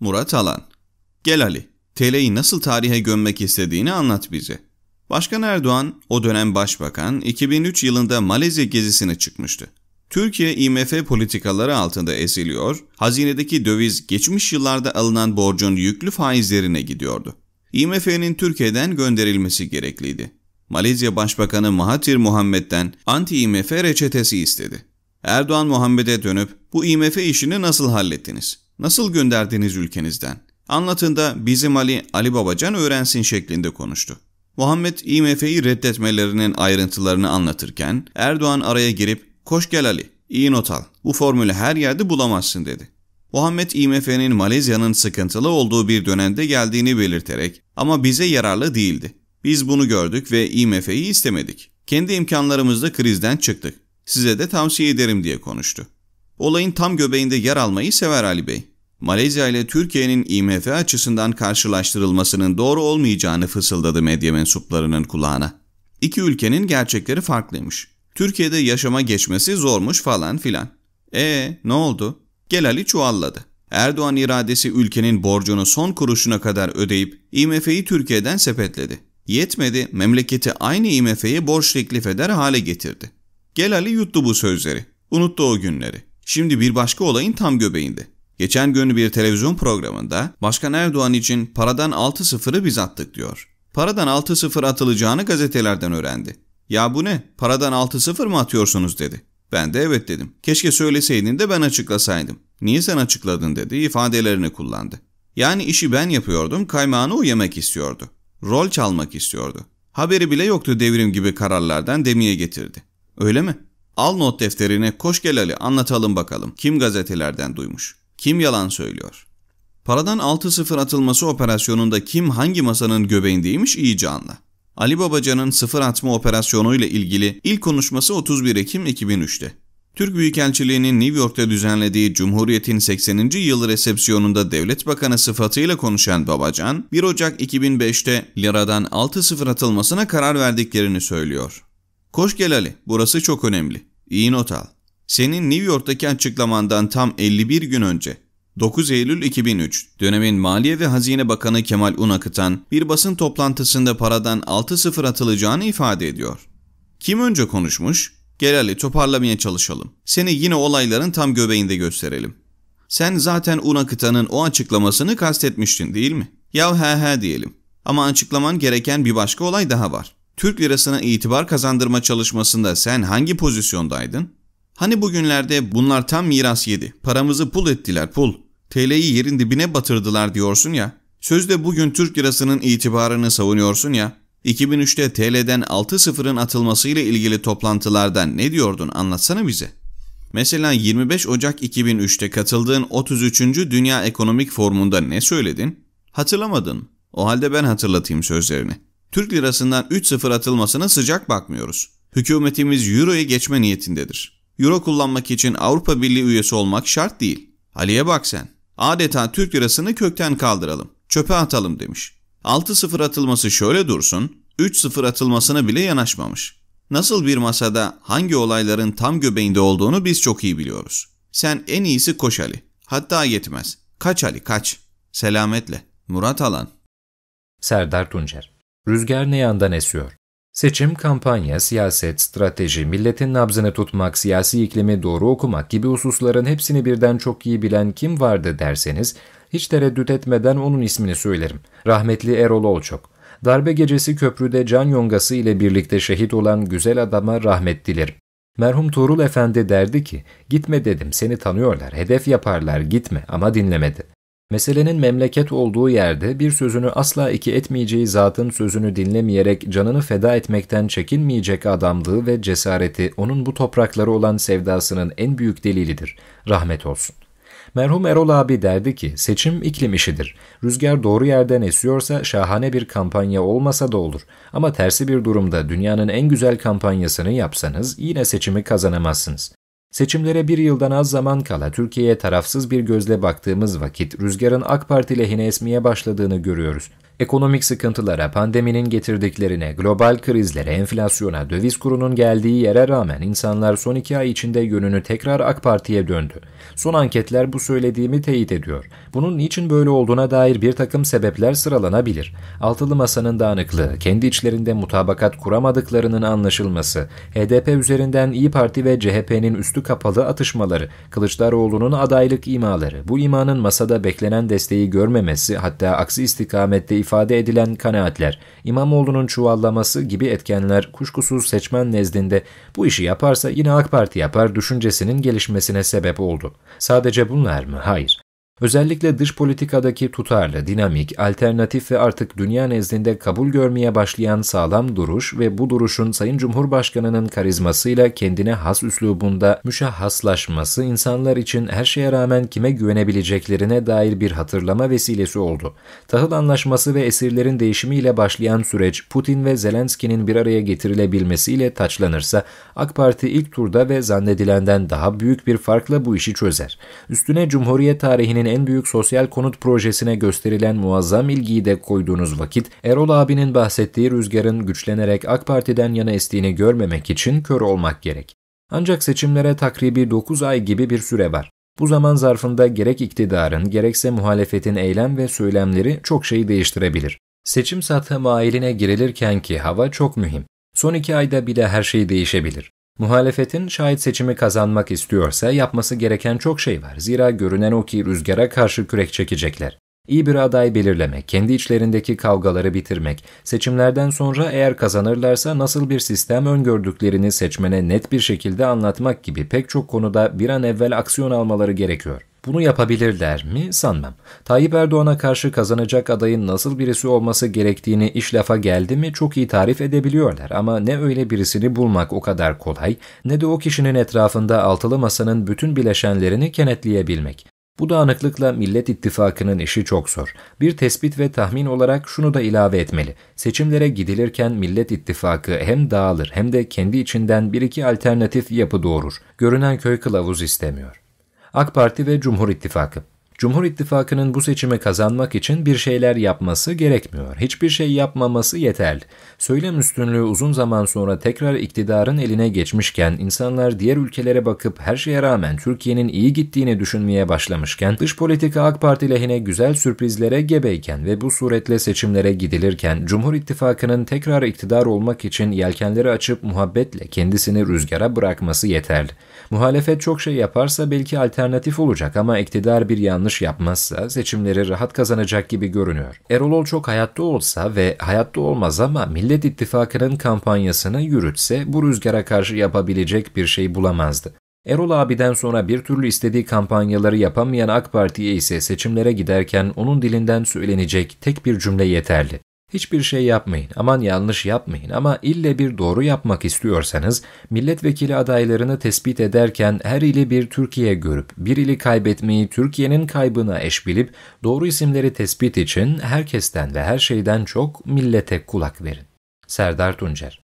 Murat Alan. Gel Ali, TL'yi nasıl tarihe gömmek istediğini anlat bize. Başkan Erdoğan, o dönem başbakan, 2003 yılında Malezya gezisine çıkmıştı. Türkiye IMF politikaları altında eziliyor, hazinedeki döviz geçmiş yıllarda alınan borcun yüklü faizlerine gidiyordu. IMF'nin Türkiye'den gönderilmesi gerekliydi. Malezya Başbakanı Mahathir Muhammed'den anti-IMF reçetesi istedi. Erdoğan Muhammed'e dönüp bu IMF işini nasıl hallettiniz? Nasıl gönderdiniz ülkenizden? Anlatın da bizim Ali, Ali Babacan öğrensin şeklinde konuştu. Muhammed IMF'yi reddetmelerinin ayrıntılarını anlatırken Erdoğan araya girip ''Koş gel Ali, iyi not al, bu formülü her yerde bulamazsın.'' dedi. Muhammed IMF'nin Malezya'nın sıkıntılı olduğu bir dönemde geldiğini belirterek ama bize yararlı değildi. Biz bunu gördük ve IMF'yi istemedik. Kendi imkanlarımızla krizden çıktık. Size de tavsiye ederim diye konuştu. Olayın tam göbeğinde yer almayı sever Ali Bey. Malezya ile Türkiye'nin IMF açısından karşılaştırılmasının doğru olmayacağını fısıldadı medya mensuplarının kulağına. İki ülkenin gerçekleri farklıymış. Türkiye'de yaşama geçmesi zormuş falan filan. E ne oldu? Gelali Ali çuvalladı. Erdoğan iradesi ülkenin borcunu son kuruşuna kadar ödeyip IMF'yi Türkiye'den sepetledi. Yetmedi, memleketi aynı IMF'ye borç teklif eder hale getirdi. Gelali yuttu bu sözleri. Unuttu o günleri. Şimdi bir başka olayın tam göbeğinde. Geçen gün bir televizyon programında Başkan Erdoğan için paradan 6 sıfırı biz attık diyor. Paradan 6 sıfır atılacağını gazetelerden öğrendi. Ya bu ne? Paradan 6 sıfır mı atıyorsunuz dedi. Ben de evet dedim. Keşke söyleseydin de ben açıklasaydım. Niye sen açıkladın dedi ifadelerini kullandı. Yani işi ben yapıyordum kaymağını o yemek istiyordu. Rol çalmak istiyordu. Haberi bile yoktu devrim gibi kararlardan demeye getirdi. Öyle mi? Al not defterine koş gel Ali anlatalım bakalım kim gazetelerden duymuş.'' Kim yalan söylüyor? Paradan 6-0 atılması operasyonunda kim hangi masanın göbeğindeymiş iyice anla. Ali Babacan'ın sıfır atma operasyonuyla ilgili ilk konuşması 31 Ekim 2003'te. Türk Büyükelçiliği'nin New York'ta düzenlediği Cumhuriyet'in 80. Yılı resepsiyonunda devlet bakanı sıfatıyla konuşan Babacan, 1 Ocak 2005'te liradan 6-0 atılmasına karar verdiklerini söylüyor. Koş gel Ali, burası çok önemli. İyi not al. Senin New York'taki açıklamandan tam 51 gün önce 9 Eylül 2003 dönemin Maliye ve Hazine Bakanı Kemal Unakıtan bir basın toplantısında paradan 6-0 atılacağını ifade ediyor. Kim önce konuşmuş? Gel Ali toparlamaya çalışalım. Seni yine olayların tam göbeğinde gösterelim. Sen zaten Unakıtan'ın o açıklamasını kastetmiştin değil mi? Ya he he diyelim. Ama açıklaman gereken bir başka olay daha var. Türk lirasına itibar kazandırma çalışmasında sen hangi pozisyondaydın? Hani bugünlerde bunlar tam miras yedi. Paramızı pul ettiler pul. TL'yi yerin dibine batırdılar diyorsun ya. Sözde bugün Türk lirasının itibarını savunuyorsun ya. 2003'te TL'den 6 sıfırın atılmasıyla ilgili toplantılardan ne diyordun anlatsana bize. Mesela 25 Ocak 2003'te katıldığın 33. Dünya Ekonomik Forumunda ne söyledin? Hatırlamadın. O halde ben hatırlatayım sözlerini. Türk lirasından 3 sıfır atılmasına sıcak bakmıyoruz. Hükümetimiz Euro'ya geçme niyetindedir euro kullanmak için Avrupa Birliği üyesi olmak şart değil. Ali'ye bak sen. Adeta Türk lirasını kökten kaldıralım, çöpe atalım demiş. 6-0 atılması şöyle dursun, 3-0 atılmasına bile yanaşmamış. Nasıl bir masada hangi olayların tam göbeğinde olduğunu biz çok iyi biliyoruz. Sen en iyisi koş Ali. Hatta yetmez. Kaç Ali kaç. Selametle. Murat Alan. Serdar Tuncer. Rüzgar ne yandan esiyor? Seçim, kampanya, siyaset, strateji, milletin nabzını tutmak, siyasi iklimi doğru okumak gibi hususların hepsini birden çok iyi bilen kim vardı derseniz, hiç tereddüt etmeden onun ismini söylerim. Rahmetli Erol Olçok. Darbe gecesi köprüde can yongası ile birlikte şehit olan güzel adama rahmet dilerim. Merhum Tuğrul Efendi derdi ki, gitme dedim seni tanıyorlar, hedef yaparlar gitme ama dinlemedi. Meselenin memleket olduğu yerde bir sözünü asla iki etmeyeceği zatın sözünü dinlemeyerek canını feda etmekten çekinmeyecek adamlığı ve cesareti onun bu toprakları olan sevdasının en büyük delilidir. Rahmet olsun. Merhum Erol abi derdi ki seçim iklim işidir. Rüzgar doğru yerden esiyorsa şahane bir kampanya olmasa da olur. Ama tersi bir durumda dünyanın en güzel kampanyasını yapsanız yine seçimi kazanamazsınız. Seçimlere bir yıldan az zaman kala Türkiye'ye tarafsız bir gözle baktığımız vakit rüzgarın AK Parti lehine esmeye başladığını görüyoruz ekonomik sıkıntılara, pandeminin getirdiklerine, global krizlere, enflasyona, döviz kurunun geldiği yere rağmen insanlar son iki ay içinde yönünü tekrar AK Parti'ye döndü. Son anketler bu söylediğimi teyit ediyor. Bunun niçin böyle olduğuna dair bir takım sebepler sıralanabilir. Altılı Masa'nın dağınıklığı, kendi içlerinde mutabakat kuramadıklarının anlaşılması, HDP üzerinden İyi Parti ve CHP'nin üstü kapalı atışmaları, Kılıçdaroğlu'nun adaylık imaları, bu imanın masada beklenen desteği görmemesi hatta aksi istikamette ifade ifade edilen kanaatler, İmamoğlu'nun çuvallaması gibi etkenler kuşkusuz seçmen nezdinde bu işi yaparsa yine AK Parti yapar düşüncesinin gelişmesine sebep oldu. Sadece bunlar mı? Hayır. Özellikle dış politikadaki tutarlı, dinamik, alternatif ve artık dünya nezdinde kabul görmeye başlayan sağlam duruş ve bu duruşun Sayın Cumhurbaşkanı'nın karizmasıyla kendine has üslubunda müşahhaslaşması insanlar için her şeye rağmen kime güvenebileceklerine dair bir hatırlama vesilesi oldu. Tahıl Anlaşması ve esirlerin değişimiyle başlayan süreç Putin ve Zelenski'nin bir araya getirilebilmesiyle taçlanırsa AK Parti ilk turda ve zannedilenden daha büyük bir farkla bu işi çözer. Üstüne Cumhuriyet tarihinin en büyük sosyal konut projesine gösterilen muazzam ilgiyi de koyduğunuz vakit Erol abinin bahsettiği rüzgarın güçlenerek AK Parti'den yana estiğini görmemek için kör olmak gerek. Ancak seçimlere takribi 9 ay gibi bir süre var. Bu zaman zarfında gerek iktidarın gerekse muhalefetin eylem ve söylemleri çok şeyi değiştirebilir. Seçim satı mailine girilirken ki hava çok mühim. Son iki ayda bile her şey değişebilir. Muhalefetin şahit seçimi kazanmak istiyorsa yapması gereken çok şey var. Zira görünen o ki rüzgara karşı kürek çekecekler. İyi bir aday belirlemek, kendi içlerindeki kavgaları bitirmek, seçimlerden sonra eğer kazanırlarsa nasıl bir sistem öngördüklerini seçmene net bir şekilde anlatmak gibi pek çok konuda bir an evvel aksiyon almaları gerekiyor. Bunu yapabilirler mi sanmam. Tayyip Erdoğan'a karşı kazanacak adayın nasıl birisi olması gerektiğini iş lafa geldi mi çok iyi tarif edebiliyorlar ama ne öyle birisini bulmak o kadar kolay ne de o kişinin etrafında altılı masanın bütün bileşenlerini kenetleyebilmek. Bu dağınıklıkla Millet İttifakı'nın işi çok zor. Bir tespit ve tahmin olarak şunu da ilave etmeli. Seçimlere gidilirken Millet İttifakı hem dağılır hem de kendi içinden bir iki alternatif yapı doğurur. Görünen köy kılavuz istemiyor. AK Parti ve Cumhur İttifakı. Cumhur İttifakı'nın bu seçimi kazanmak için bir şeyler yapması gerekmiyor. Hiçbir şey yapmaması yeterli. Söylem üstünlüğü uzun zaman sonra tekrar iktidarın eline geçmişken, insanlar diğer ülkelere bakıp her şeye rağmen Türkiye'nin iyi gittiğini düşünmeye başlamışken, dış politika AK Parti lehine güzel sürprizlere gebeyken ve bu suretle seçimlere gidilirken, Cumhur İttifakı'nın tekrar iktidar olmak için yelkenleri açıp muhabbetle kendisini rüzgara bırakması yeterli. Muhalefet çok şey yaparsa belki alternatif olacak ama iktidar bir yanlış yanlış yapmazsa seçimleri rahat kazanacak gibi görünüyor. Erol çok hayatta olsa ve hayatta olmaz ama Millet İttifakı'nın kampanyasını yürütse bu rüzgara karşı yapabilecek bir şey bulamazdı. Erol abiden sonra bir türlü istediği kampanyaları yapamayan AK Parti'ye ise seçimlere giderken onun dilinden söylenecek tek bir cümle yeterli. Hiçbir şey yapmayın, aman yanlış yapmayın ama ille bir doğru yapmak istiyorsanız milletvekili adaylarını tespit ederken her ili bir Türkiye görüp bir ili kaybetmeyi Türkiye'nin kaybına eş bilip doğru isimleri tespit için herkesten ve her şeyden çok millete kulak verin. Serdar Tuncer